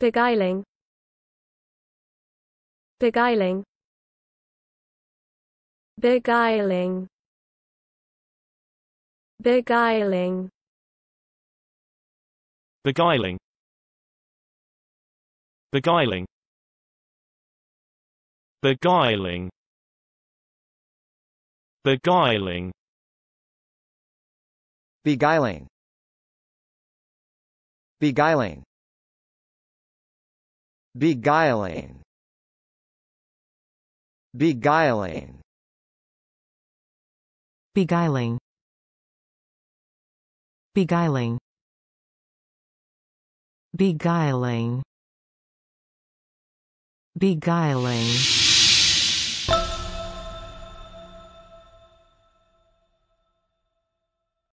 beguiling beguiling beguiling beguiling beguiling beguiling beguiling beguiling beguiling beguiling beguiling beguiling beguiling beguiling beguiling beguiling